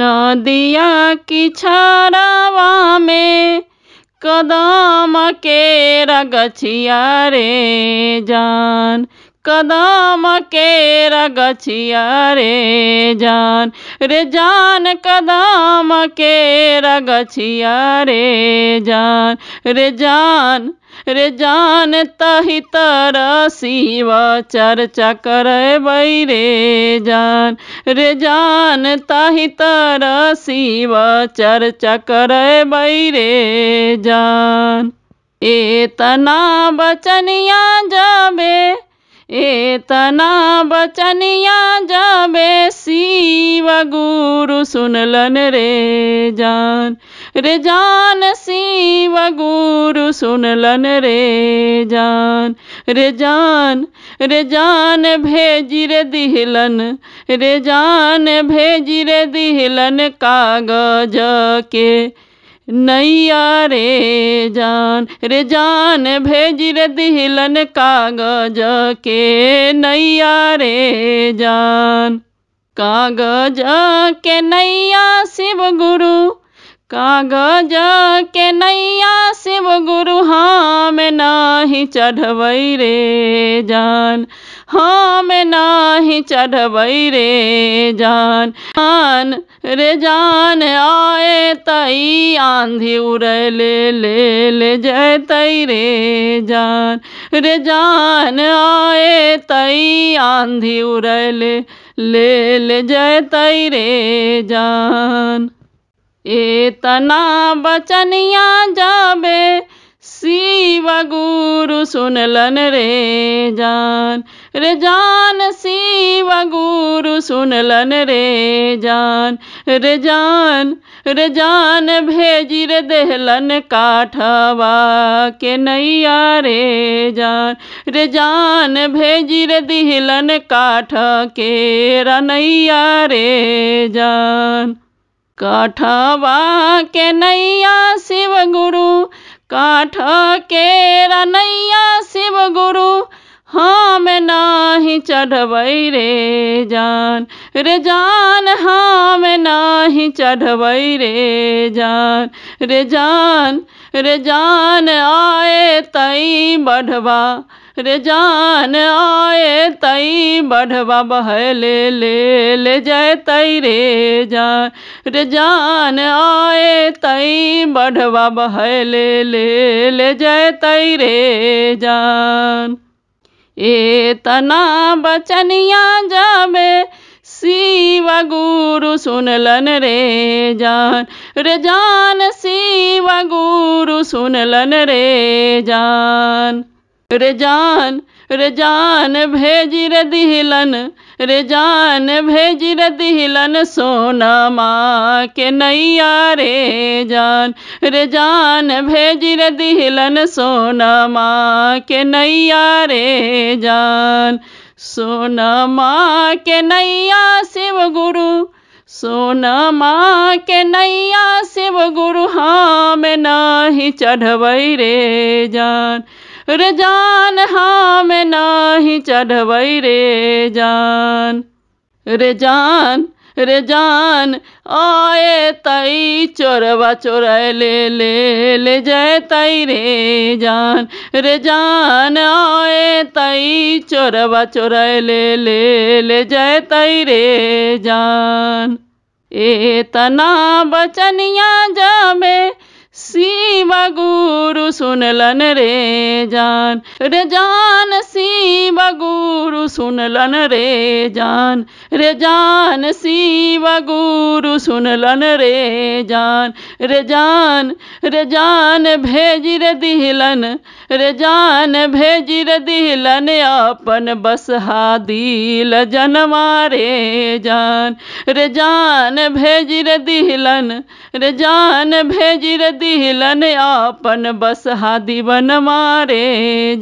নদিয়া কি ছাড়াবামে কে রগছিয়া রে জান कदम के रगछिया रे जान रे जान कदम के रगछिया रे जान रे जान रे जान तही शिव चर्चा करबै रे जान रे जान तही शिव चर्चा करबै रे जान तना बचनिया जाबे एतना बचनिया जाबे शिव गुरु सुनलन रे जान रे जान शिव गुरु सुनलन रे जान रे जान रे जान भेजी रे दिहलन रे जान भेजी रे दिहलन कागज के नैया रे जान रे जान भेज रे दिहलन कागज के नैया रे जान कागज के नैया शिव गुरु कागज के नैया शिव गुरु हाँ में नाही चढ़वई रे जान हम हाँ, नाही चढ़बई रे जान आन रे जान आए तई आंधी उड़ ले ले ले जय रे जान रे जान आए तई आंधी उड़ ले ले ले जय तई रे जान एतना बचनिया जाबे शिव गुरु सुनलन रे जान रे जान शिव गुरु सुनलन रे जान रे जान रे जान भेजी रे देहलन काठवा के नैया रे जान रे जान भेजी रे दिहलन काठ के रनैया रे जान काठवा के नैया शिव गुरु काठ के रनैया शिव गुरु हम हाँ, नाही चढ़बई रे जान रे जान हम हाँ, नाही चढ़बई रे जान रे जान रे जान आए तई बढ़वा रे जान आए तई बढ़वा बहले ले ले जाए तई रे जान रे जान आए तई बढ़वा बहले ले ले जाए तई रे जान ए तना बचनिया जाबे शिव गुरु सुनलन रे जान रे जान शिव गुरु सुनलन रे जान रेजान रेजान भेजी रे रेजान भेजी दिलन सोना माँ के नैया रे जान रेजान भेजी दिलन सोना माँ के नैया रे जान सोना माँ के नैया शिव गुरु सोना माँ के नैया शिव गुरु हाँ में नाही चढ़वई रे जान रे जान हम हाँ नाही चढ़वै रे जान रे जान रे जान आए तई चोरवा चोरा ले ले ले जय तई रे जान रे जान आए तई चोरवा चोरा ले ले ले जय तई रे जान एतना बचनिया जामे सुन लन रे जान रे जान शिव गुरु सुन लन रे जान रे जान शिव गुरु सुन लन रे जान रे जान भेज रे दिहलन रेजान भेज रे दिहलन अपन हा दिल जनवा रे जान रेजान भेज रे दिहलन रेजान भेज रे दिहलन अपन बस हा दीवन मारे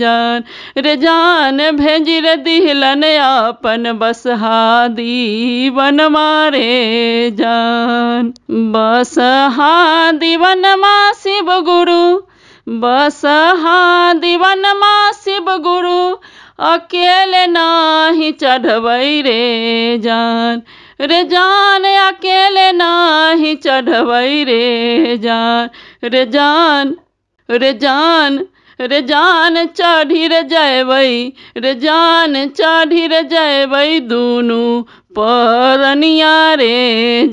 जान रेजान भेज रे दिहलन अपन हा दीवन मारे जान बसहा दिवन मा शिव गुरु बसहा दीवन मा शिव गुरु अकेले नाही चढ़बई रे जान रे जान अकेले नाही चढ़ब रे जान रे जान रे जान रे जान चढ़ी रे जयबई रे जान चढ़ी रे जयबई दुनू परनिया रे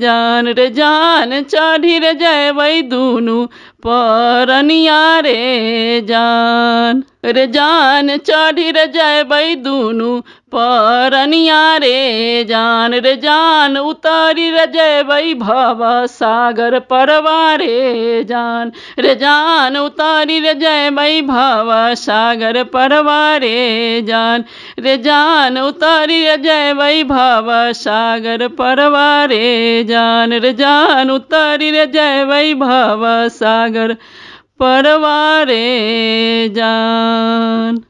जान रे जान चढ़ी रे जय वही दूनू परनिया रे जान जान चढ़ी जाए भाई दूनू परनिया रे जान रे जान उतारी जाए भाई भावा सागर परवारे जान रे जान उतारी जाए भाई भावा सागर परवारे जान रे जान उतारी जाए भाई भावा सागर परवारे जान रे जान उतारी जाए भाई भावा सागर परवारे जान